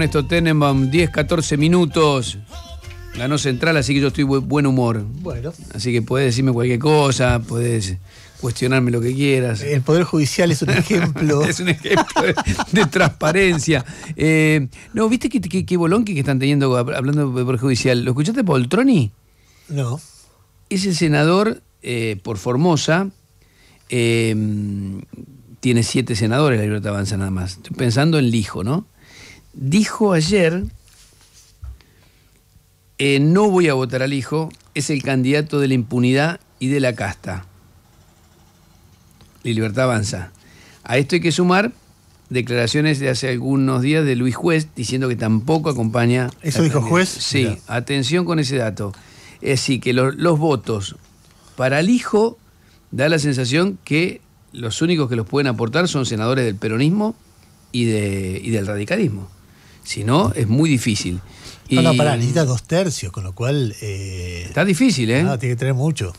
esto Tenenbaum, 10, 14 minutos. Ganó Central, así que yo estoy buen humor. Bueno. Así que puedes decirme cualquier cosa, puedes cuestionarme lo que quieras. El Poder Judicial es un ejemplo. es un ejemplo de, transparencia. Eh, no, ¿viste qué, qué, que están teniendo hablando del Poder Judicial? ¿Lo escuchaste, Poltroni? No. Ese senador eh, por Formosa. Eh, tiene siete senadores la te avanza nada más. Estoy pensando en Lijo, ¿no? dijo ayer, eh, no voy a votar al hijo, es el candidato de la impunidad y de la casta. La libertad avanza. A esto hay que sumar declaraciones de hace algunos días de Luis Juez diciendo que tampoco acompaña... ¿Eso dijo juez? Sí, atención con ese dato. Es decir, que los, votos para el hijo da la sensación que los únicos que los pueden aportar son senadores del peronismo y, de, y del radicalismo. Si no, es muy difícil. No, no, pará, necesita dos tercios, con lo cual. Eh, está difícil, ¿eh? No, tiene que tener mucho.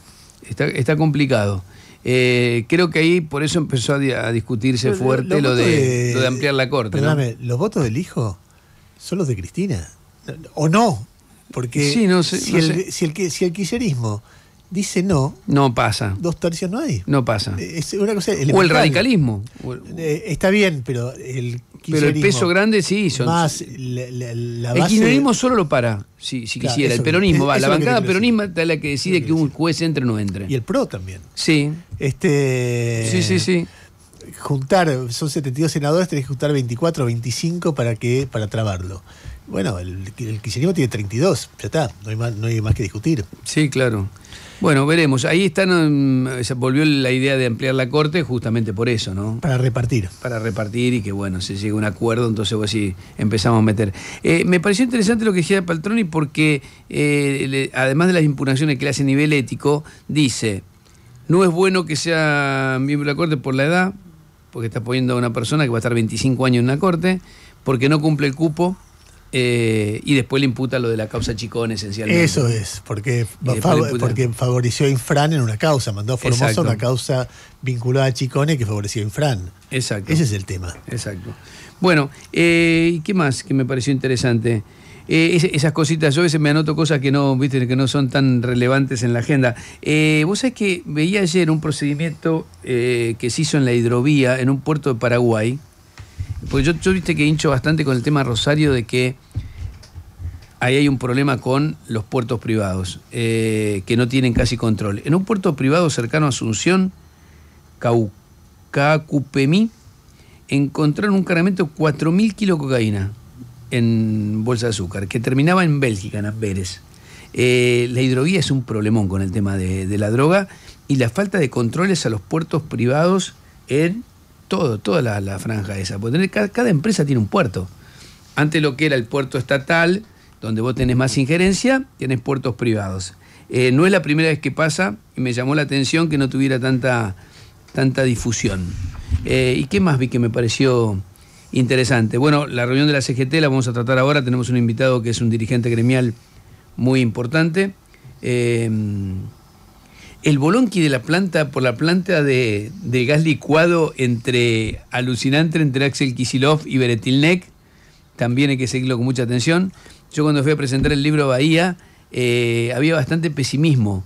Está, complicado. Eh, creo que ahí por eso empezó a, discutirse fuerte lo de, ampliar la corte. Perdóname, los votos del hijo son los de Cristina. ¿O no? Porque sí, no sé, si, el, si dice no. No pasa. Dos tercios no hay. No pasa. Eh, o el radicalismo. Eh, está bien, pero el Pero el peso grande sí son. Más El kirchnerismo solo lo para, si, si quisiera. el peronismo, va. La bancada peronista es la que decide que, un juez entre o no entre. Y el PRO también. Sí. Este. Sí, sí, sí juntar, son 72 senadores, tenés que juntar 24 o 25 para que para trabarlo. Bueno, el, el tiene 32, ya está, no hay, más, que discutir. Sí, claro. Bueno, veremos. Ahí están, mm, se volvió la idea de ampliar la corte justamente por eso, ¿no? Para repartir. Para repartir y que, bueno, se llegue a un acuerdo, entonces pues, sí empezamos a meter. Eh, me pareció interesante lo que decía Paltroni porque, eh, además de las impugnaciones que le hace a nivel ético, dice, no es bueno que sea miembro de la corte por la edad, porque está poniendo a una persona que va a estar 25 años en la corte, porque no cumple el cupo eh, y después le imputa lo de la causa Chicón esencialmente. Eso es, porque, porque favoreció a Infran en una causa, mandó a Formosa una causa vinculada a Chicone que favoreció a Infran. Exacto. Ese es el tema. Exacto. Bueno, eh, ¿y ¿qué más que me pareció interesante? Eh, esas cositas, yo a veces me anoto cosas que no, viste, que no son tan relevantes en la agenda. Vos sabés que veía ayer un procedimiento que se hizo en la hidrovía en un puerto de Paraguay, porque yo, yo viste que hincho bastante con el tema Rosario de que ahí hay un problema con los puertos privados, eh, que no tienen casi control. En un puerto privado cercano a Asunción, Caucacupemí, encontraron un cargamento de 4.000 kilos de cocaína en bolsa de azúcar, que terminaba en Bélgica, en Amberes. Eh, la hidrovía es un problemón con el tema de, la droga y la falta de controles a los puertos privados en toda la, franja esa. cada, empresa tiene un puerto. Antes lo que era el puerto estatal, donde vos tenés más injerencia, tenés puertos privados. Eh, no es la primera vez que pasa y me llamó la atención que no tuviera tanta, tanta difusión. Eh, ¿Y qué más vi que me pareció interesante? Bueno, la reunión de la CGT la vamos a tratar ahora. Tenemos un invitado que es un dirigente gremial muy importante. Eh, el bolonqui de la planta por la planta de, gas licuado entre alucinante entre Axel Kisilov y Beretilnek, también hay que seguirlo con mucha atención. Yo cuando fui a presentar el libro Bahía, eh, había bastante pesimismo.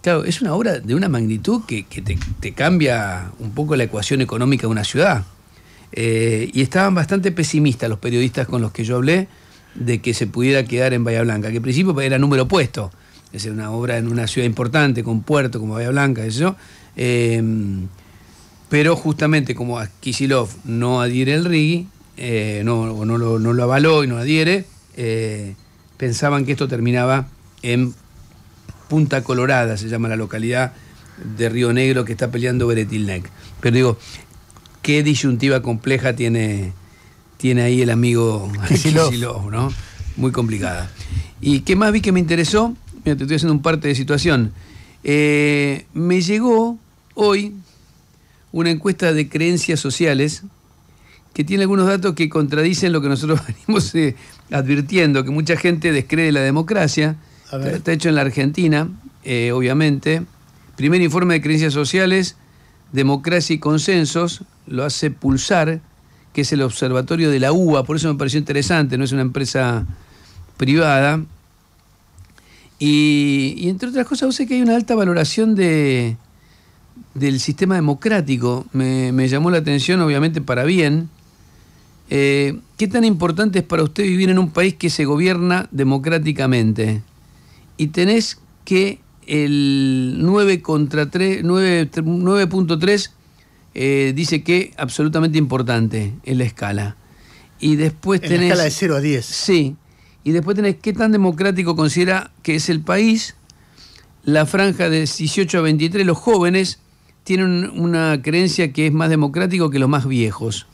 Claro, es una obra de una magnitud que, te, cambia un poco la ecuación económica de una ciudad. Eh, y estaban bastante pesimistas los periodistas con los que yo hablé de que se pudiera quedar en Bahía Blanca, que al principio era número opuesto es una obra en una ciudad importante, con puerto como Bahía Blanca, eso. Eh, pero justamente como Akisilov no adhiere el RIGI, eh, no, lo, avaló y no adhiere, eh, pensaban que esto terminaba en Punta Colorada, se llama la localidad de Río Negro que está peleando Beretilnec. Pero digo, qué disyuntiva compleja tiene, tiene ahí el amigo Kisilov, Muy complicada. ¿Y qué más vi que me interesó? te estoy haciendo un parte de situación. Eh, me llegó hoy una encuesta de creencias sociales que tiene algunos datos que contradicen lo que nosotros venimos eh, advirtiendo, que mucha gente descree la democracia. Está hecho en la Argentina, eh, obviamente. Primer informe de creencias sociales, democracia y consensos, lo hace Pulsar, que es el observatorio de la UBA, por eso me pareció interesante, no es una empresa privada, y, entre otras cosas, vos sé que hay una alta valoración de, del sistema democrático. Me, llamó la atención, obviamente, para bien. Eh, ¿Qué tan importante es para usted vivir en un país que se gobierna democráticamente? Y tenés que el 9 contra 9.3 eh, dice que absolutamente importante en la escala. Y después en tenés. La escala de 0 a 10. Sí. Y después tenés qué tan democrático considera que es el país. La franja de 18 a 23, los jóvenes tienen una creencia que es más democrático que los más viejos.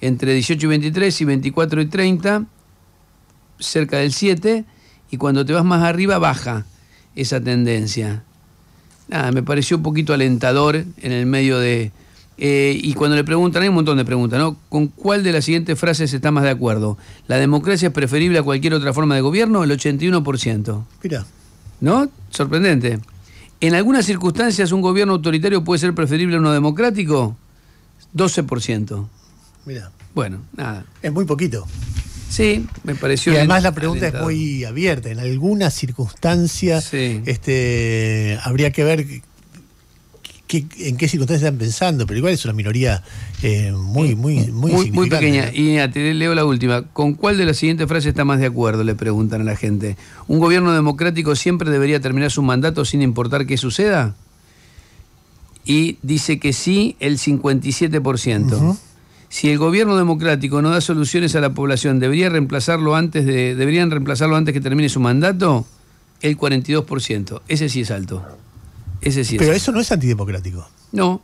Entre 18 y 23 y 24 y 30, cerca del 7, y cuando te vas más arriba baja esa tendencia. Nada, me pareció un poquito alentador en el medio de, eh, y cuando le preguntan, hay un montón de preguntas, ¿no? ¿Con cuál de las siguientes frases está más de acuerdo? ¿La democracia es preferible a cualquier otra forma de gobierno? El 81%. Mira. ¿No? Sorprendente. ¿En algunas circunstancias un gobierno autoritario puede ser preferible a uno democrático? 12%. Mira. Bueno, nada. Es muy poquito. Sí, me pareció. Y además la pregunta es muy abierta. En algunas circunstancias este, habría que ver en qué circunstancias están pensando, pero igual es una minoría eh, muy, muy, muy, muy, pequeña. Y leo la última. ¿Con cuál de las siguientes frases está más de acuerdo? Le preguntan a la gente. ¿Un gobierno democrático siempre debería terminar su mandato sin importar qué suceda? Y dice que sí el 57%. Si el gobierno democrático no da soluciones a la población, ¿debería reemplazarlo antes de, ¿deberían reemplazarlo antes que termine su mandato? El 42%. Ese sí es alto. Pero eso no es antidemocrático. No.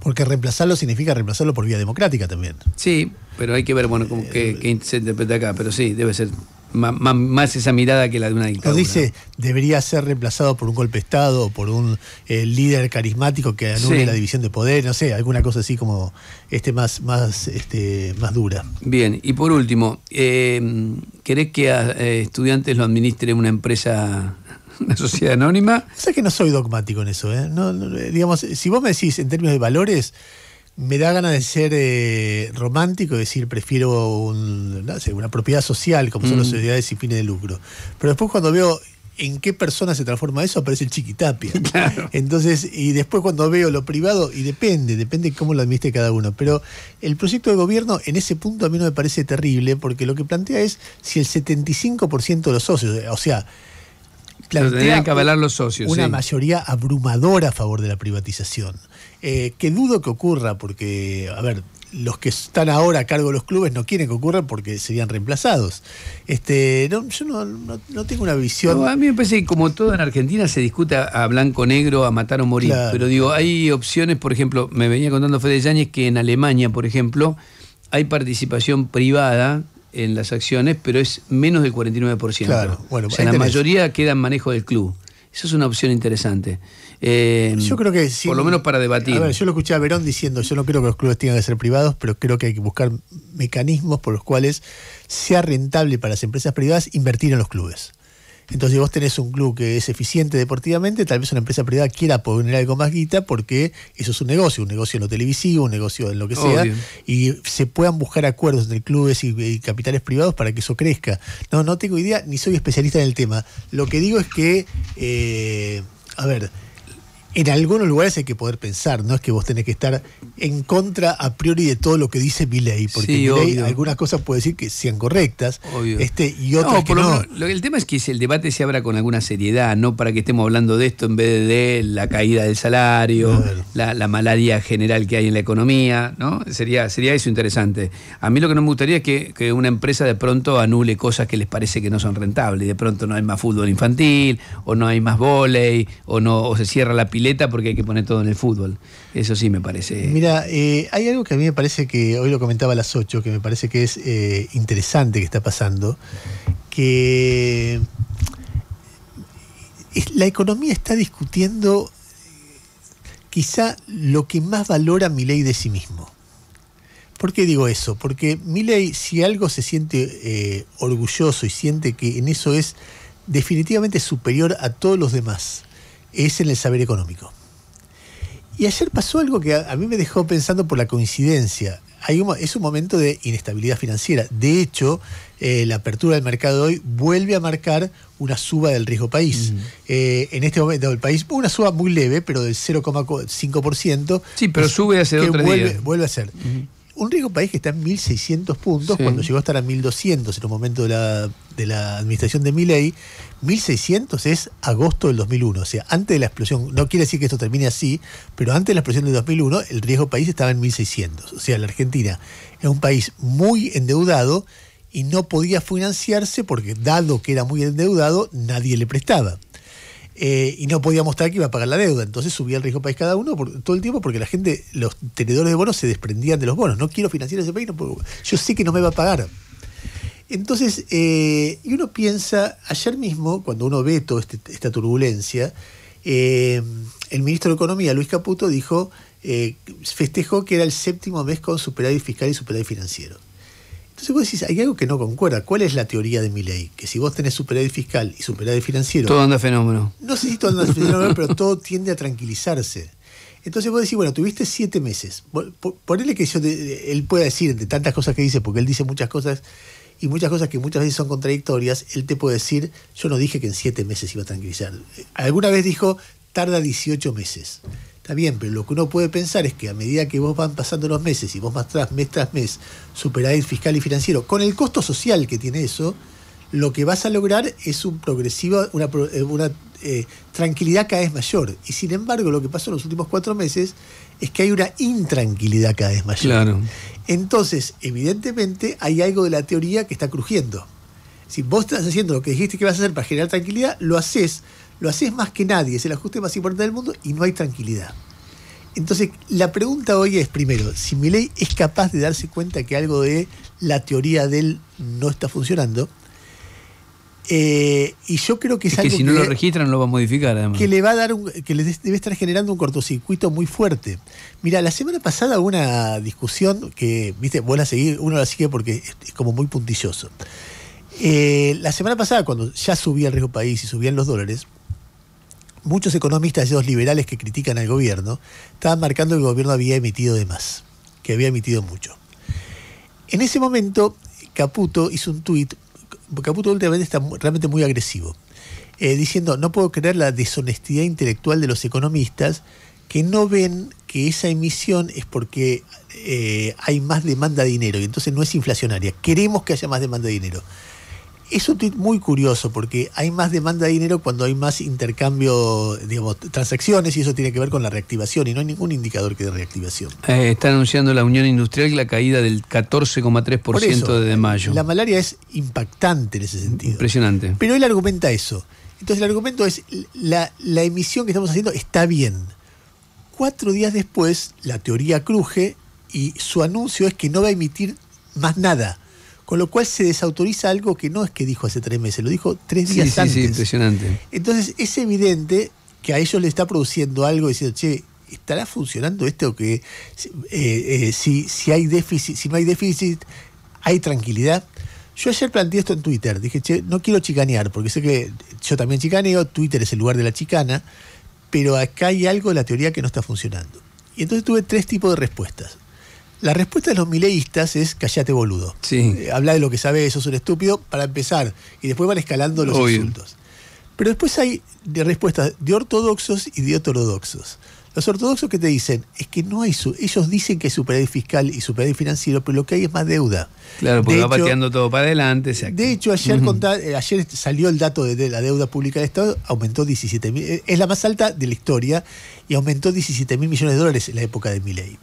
Porque reemplazarlo significa reemplazarlo por vía democrática también. Sí, pero hay que ver, bueno, cómo, qué, se interpreta acá. Pero sí, debe ser más, esa mirada que la de una dictadura. dice, debería ser reemplazado por un golpe de Estado o por un eh, líder carismático que anule la división de poder, no sé, alguna cosa así como este más, más, este, más dura. Bien, y por último, eh, ¿querés que a eh, estudiantes lo administre una empresa una sociedad anónima. O que no soy dogmático en eso. ¿eh? Eh, digamos, si vos me decís en términos de valores, me da ganas de ser eh, romántico y decir prefiero una propiedad social, como son las mm. sociedades sin fines de lucro. Pero después cuando veo en qué persona se transforma eso, aparece el chiquitapia. Entonces, y después cuando veo lo privado, y depende, depende cómo lo administre cada uno. Pero el proyecto de gobierno en ese punto a mí no me parece terrible, porque lo que plantea es si el 75% de los socios, o sea, Claro, que avalar los socios. Una mayoría abrumadora a favor de la privatización. Eh, que dudo que ocurra, porque, a ver, los que están ahora a cargo de los clubes no quieren que ocurra porque serían reemplazados. Este, yo no, tengo una visión. a mí me parece que como todo en Argentina se discuta a blanco negro, a matar o morir. Pero digo, hay opciones, por ejemplo, me venía contando Fede Yáñez que en Alemania, por ejemplo, hay participación privada en las acciones, pero es menos del 49%. Claro, bueno, o sea, la mayoría queda en manejo del club. Esa es una opción interesante. Eh, yo creo que sí. Por lo menos para debatir. A ver, yo lo escuché a Verón diciendo, yo no creo que los clubes tengan que ser privados, pero creo que hay que buscar mecanismos por los cuales sea rentable para las empresas privadas invertir en los clubes. Entonces, vos tenés un club que es eficiente deportivamente, tal vez una empresa privada quiera poner algo más guita porque eso es un negocio, un negocio en lo televisivo, un negocio en lo que sea, y se puedan buscar acuerdos entre clubes y, capitales privados para que eso crezca. No, no tengo idea, ni soy especialista en el tema. Lo que digo es que, eh, a ver, en algunos lugares hay que poder pensar, no es que vos tenés que estar en contra a priori de todo lo que dice Milei, porque sí, algunas cosas puede decir que sean correctas, este y otras que no. Lo, el tema es que si el debate se abra con alguna seriedad, no para que estemos hablando de esto en vez de, la caída del salario, la, malaria general que hay en la economía, ¿no? Sería sería eso interesante. A mí lo que no me gustaría es que, una empresa de pronto anule cosas que les parece que no son rentables, de pronto no hay más fútbol infantil, o no hay más volei, o no se cierra la pileta porque hay que poner todo en el fútbol. Eso sí me parece. Mira, eh, hay algo que a mí me parece que hoy lo comentaba a las 8, que me parece que es eh, interesante que está pasando, que la economía está discutiendo quizá lo que más valora Miley de sí mismo. ¿Por qué digo eso? Porque Milei, si algo se siente eh, orgulloso y siente que en eso es definitivamente superior a todos los demás, es en el saber económico. Y ayer pasó algo que a, mí me dejó pensando por la coincidencia. Hay es un momento de inestabilidad financiera. De hecho, eh, la apertura del mercado hoy vuelve a marcar una suba del riesgo país. Eh, en este momento el país, una suba muy leve, pero del 0,5%. Sí, pero sube hace dos vuelve, Vuelve a ser un riesgo país que está en 1.600 puntos, cuando llegó a estar a 1.200 en el momento de la, administración de Miley, 1.600 es agosto del 2001, o sea, antes de la explosión, no quiere decir que esto termine así, pero antes de la explosión del 2001 el riesgo país estaba en 1.600, o sea, la Argentina es un país muy endeudado y no podía financiarse porque dado que era muy endeudado nadie le prestaba. Eh, y no podía mostrar que iba a pagar la deuda. Entonces subía el riesgo país cada uno todo el tiempo porque la gente, los tenedores de bonos se desprendían de los bonos. No quiero financiar ese país, yo sé que no me va a pagar. Entonces, eh, y uno piensa, ayer mismo, cuando uno ve toda este, esta turbulencia, eh, el ministro de Economía, Luis Caputo, dijo, festejó que era el séptimo mes con superávit fiscal y superávit financiero. Entonces vos decís, hay algo que no concuerda. ¿Cuál es la teoría de mi ley? Que si vos tenés superávit fiscal y superávit financiero... Todo anda fenómeno. No sé si todo anda fenómeno, pero todo tiende a tranquilizarse. Entonces vos decís, bueno, tuviste siete meses. Ponele que yo él pueda decir, entre tantas cosas que dice, porque él dice muchas cosas y muchas cosas que muchas veces son contradictorias, él te puede decir, yo no dije que en siete meses iba a tranquilizar. Alguna vez dijo, tarda 18 meses. Está bien, pero lo que uno puede pensar es que a medida que vos van pasando los meses y vos más tras mes tras mes superáis fiscal y financiero, con el costo social que tiene eso, lo que vas a lograr es un progresivo, una, eh, eh, tranquilidad cada vez mayor. Y sin embargo, lo que pasó en los últimos cuatro meses es que hay una intranquilidad cada vez mayor. Entonces, evidentemente, hay algo de la teoría que está crujiendo. Si vos estás haciendo lo que dijiste que vas a hacer para generar tranquilidad, lo haces lo haces más que nadie, es el ajuste más importante del mundo y no hay tranquilidad. Entonces, la pregunta hoy es, primero, si Milei es capaz de darse cuenta que algo de la teoría de él no está funcionando, eh, y yo creo que es, algo que si no lo registran lo va a modificar además. Que le va a dar un, que les debe estar generando un cortocircuito muy fuerte. Mira, la semana pasada hubo una discusión que, viste, vos la seguís, uno la sigue porque es, como muy puntilloso. Eh, la semana pasada, cuando ya subía el riesgo país y subían los dólares, muchos economistas, los liberales que critican al gobierno, estaban marcando que el gobierno había emitido de más, que había emitido mucho. En ese momento, Caputo hizo un tuit, Caputo últimamente está realmente muy agresivo, eh, diciendo, no puedo creer la deshonestidad intelectual de los economistas que no ven que esa emisión es porque eh, hay más demanda de dinero y entonces no es inflacionaria. Queremos que haya más demanda de dinero. Es un tweet muy curioso porque hay más demanda de dinero cuando hay más intercambio, digamos, transacciones y eso tiene que ver con la reactivación y no hay ningún indicador que de reactivación. Eh, está anunciando la Unión Industrial la caída del 14,3% de mayo. La malaria es impactante en ese sentido. Impresionante. Pero él argumenta eso. Entonces el argumento es, la, la emisión que estamos haciendo está bien. Cuatro días después, la teoría cruje y su anuncio es que no va a emitir más nada con lo cual se desautoriza algo que no es que dijo hace tres meses, lo dijo tres días antes. Sí, sí, impresionante. Entonces es evidente que a ellos le está produciendo algo diciendo, che, ¿estará funcionando esto que eh, eh, si, si, hay déficit, si no hay déficit, hay tranquilidad? Yo ayer planteé esto en Twitter, dije, che, no quiero chicanear, porque sé que yo también chicaneo, Twitter es el lugar de la chicana, pero acá hay algo de la teoría que no está funcionando. Y entonces tuve tres tipos de respuestas. La respuesta de los mileístas es callate boludo. Eh, habla de lo que sabes, sos un estúpido, para empezar. Y después van escalando los asuntos Pero después hay respuestas de ortodoxos y de ortodoxos. Los ortodoxos que te dicen es que no hay su ellos dicen que es superávit fiscal y superávit financiero, pero lo que hay es más deuda. Claro, porque va pateando todo para adelante. De hecho, ayer, eh, ayer salió el dato de, la deuda pública del Estado, aumentó 17 mil, eh, es la más alta de la historia y aumentó 17 mil millones de dólares en la época de Milei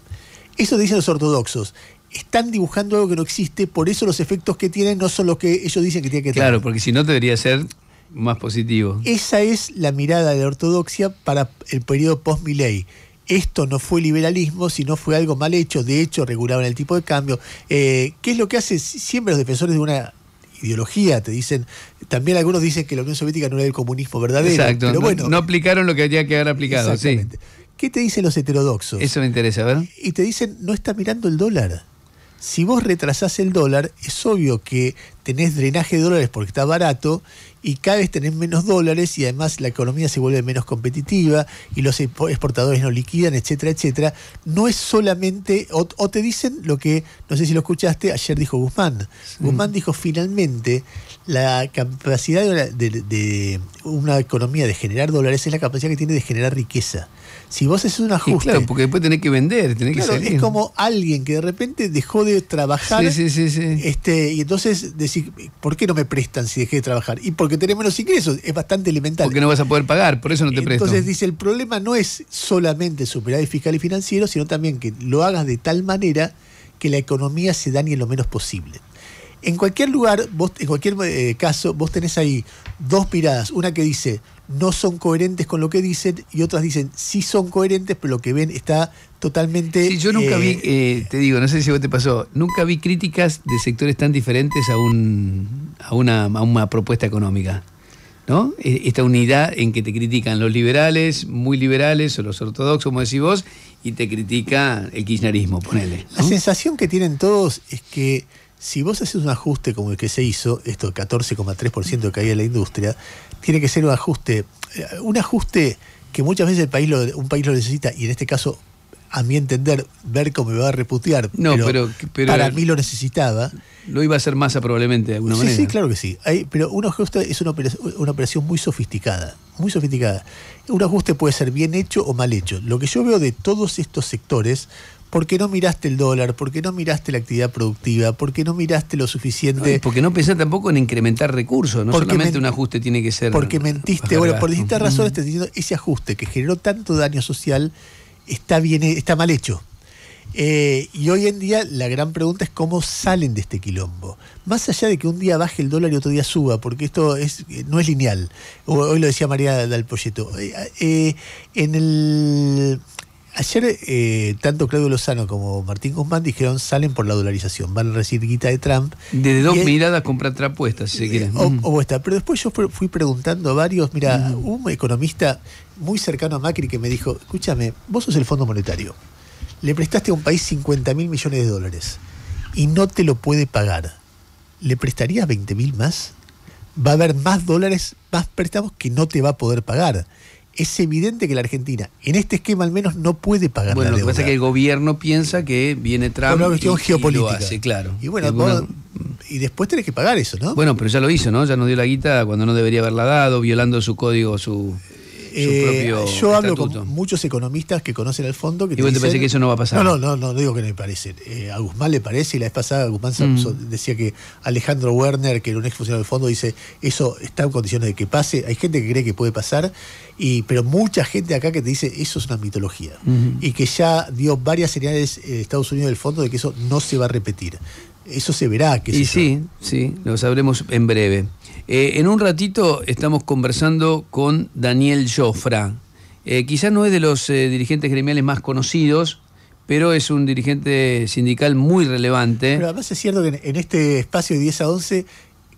eso dicen los ortodoxos. Están dibujando algo que no existe, por eso los efectos que tienen no son los que ellos dicen que tiene que tener. Claro, porque si no debería ser más positivo. Esa es la mirada de la ortodoxia para el periodo post-Milei esto no fue liberalismo, sino fue algo mal hecho. De hecho, regulaban el tipo de cambio. Eh, ¿Qué es lo que hacen siempre los defensores de una ideología? Te dicen, también algunos dicen que la Unión Soviética no era el comunismo verdadero. Exacto, pero bueno, no, aplicaron lo que había que haber aplicado. Exactamente. ¿Qué te dicen los heterodoxos? Eso me interesa, ¿verdad? Y te dicen, no está mirando el dólar. Si vos retrasás el dólar, es obvio que tenés drenaje de dólares porque está barato y cada vez tenés menos dólares y además la economía se vuelve menos competitiva y los exportadores no liquidan, etcétera, etcétera. No es solamente, o, te dicen lo que, no sé si lo escuchaste, ayer dijo Guzmán. Guzmán dijo finalmente la capacidad de, una economía de generar dólares es la capacidad que tiene de generar riqueza. Si vos haces un ajuste. claro, porque después tenés que vender, tenés que salir. Es como alguien que de repente dejó de trabajar. este, y entonces ¿por qué no me prestan si dejé de trabajar? Y porque tenés menos ingresos, es bastante elemental. Porque no vas a poder pagar, por eso no te Entonces, Entonces dice, el problema no es solamente el fiscal y financiero, sino también que lo hagas de tal manera que la economía se dañe lo menos posible. En cualquier lugar, vos, en cualquier eh, caso, vos tenés ahí dos piradas, una que dice no son coherentes con lo que dicen y otras dicen sí son coherentes, pero lo que ven está totalmente... Sí, yo nunca vi, eh, eh, te digo, no sé si vos te pasó, nunca vi críticas de sectores tan diferentes a, un, a, una, una propuesta económica. ¿no? E, esta unidad en que te critican los liberales, muy liberales, o los ortodoxos, como decís vos, y te critica el kirchnerismo, ponele. La sensación que tienen todos es que si vos haces un ajuste como el que se hizo, esto 14,3% que hay en la industria, tiene que ser un ajuste, eh, un ajuste que muchas veces el país un país lo necesita y en este caso a mi entender, ver cómo me va a reputear. pero, para mí lo necesitaba. Lo iba a hacer masa probablemente de alguna manera. Sí, claro que sí. pero un ajuste es una operación, una operación, muy sofisticada. Muy sofisticada. Un ajuste puede ser bien hecho o mal hecho. Lo que yo veo de todos estos sectores ¿Por qué no miraste el dólar, ¿Por qué no miraste la actividad productiva, ¿Por qué no miraste lo suficiente. porque no pensás tampoco en incrementar recursos, no porque solamente un ajuste tiene que ser. Porque mentiste, bueno, por distintas razones te diciendo ese ajuste que generó tanto daño social está bien, está mal hecho. Eh, y hoy en día la gran pregunta es cómo salen de este quilombo. Más allá de que un día baje el dólar y otro día suba, porque esto es, eh, no es lineal. Hoy lo decía María Dalpolleto. Eh, en el, Ayer, eh, tanto Claudio Lozano como Martín Guzmán dijeron salen por la dolarización, van a recibir guita de Trump. Desde dos miradas miradas trapuestas si quieren. O, o Pero después yo fui preguntando a varios, mira, un economista muy cercano a Macri que me dijo, escúchame, vos sos el Fondo Monetario, le prestaste a un país 50 mil millones de dólares y no te lo puede pagar. ¿Le prestarías 20 mil más? Va a haber más dólares, más préstamos que no te va a poder pagar es evidente que la Argentina, en este esquema al menos, no puede pagar bueno, la Bueno, lo que pasa es que el gobierno piensa que viene Trump. Una cuestión geopolítica. claro. Y bueno, y después tenés que pagar eso, ¿no? Bueno, pero ya lo hizo, ¿no? Ya nos dio la guita cuando no debería haberla dado, violando su código, su. Eh, yo hablo con muchos economistas que conocen el fondo. Que te parece que eso no va a pasar. No, no, no, no digo que no me parece. Eh, a Guzmán le parece, y la vez pasada Guzmán mm. decía que Alejandro Werner, que era un ex funcionario del fondo, dice eso está en condiciones de que pase. Hay gente que cree que puede pasar, y, pero mucha gente acá que te dice eso es una mitología. Y que ya dio varias señales eh, Estados Unidos del fondo de que eso no se va a repetir. Eso se verá. Que y sí, sí, lo sabremos en breve. Eh, en un ratito estamos conversando con Daniel Jofra. Eh, Quizás no es de los eh, dirigentes gremiales más conocidos, pero es un dirigente sindical muy relevante. Pero además es cierto que en, este espacio de 10 a 11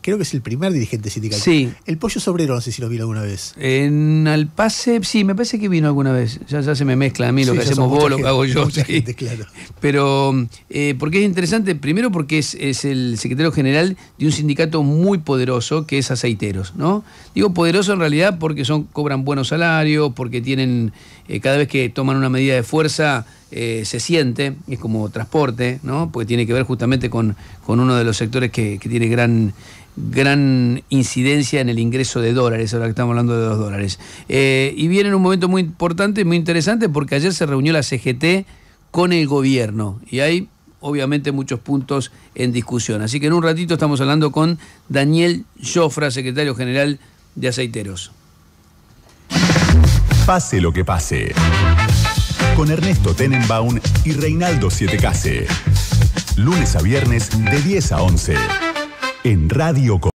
creo que es el primer dirigente sindical. Sí. El Pollo Sobrero, no sé si lo vino alguna vez. En Alpase, sí, me parece que vino alguna vez. Ya, se me mezcla a mí lo que hacemos vos, lo que hago yo. Mucha sí. gente, claro. Pero, eh, porque es interesante, primero porque es, es, el secretario general de un sindicato muy poderoso que es Aceiteros, ¿no? Digo poderoso en realidad porque son cobran buenos salarios, porque tienen eh, cada vez que toman una medida de fuerza eh, se siente, es como transporte, ¿no? Porque tiene que ver justamente con, uno de los sectores que, tiene gran gran incidencia en el ingreso de dólares, ahora que estamos hablando de los dólares. Eh, y viene en un momento muy importante, muy interesante, porque ayer se reunió la CGT con el gobierno y hay obviamente muchos puntos en discusión. Así que en un ratito estamos hablando con Daniel Jofra, secretario general de Aceiteros. Pase lo que pase. Con Ernesto Tenenbaum y Reinaldo Siete Case. Lunes a viernes de 10 a 11. En Radio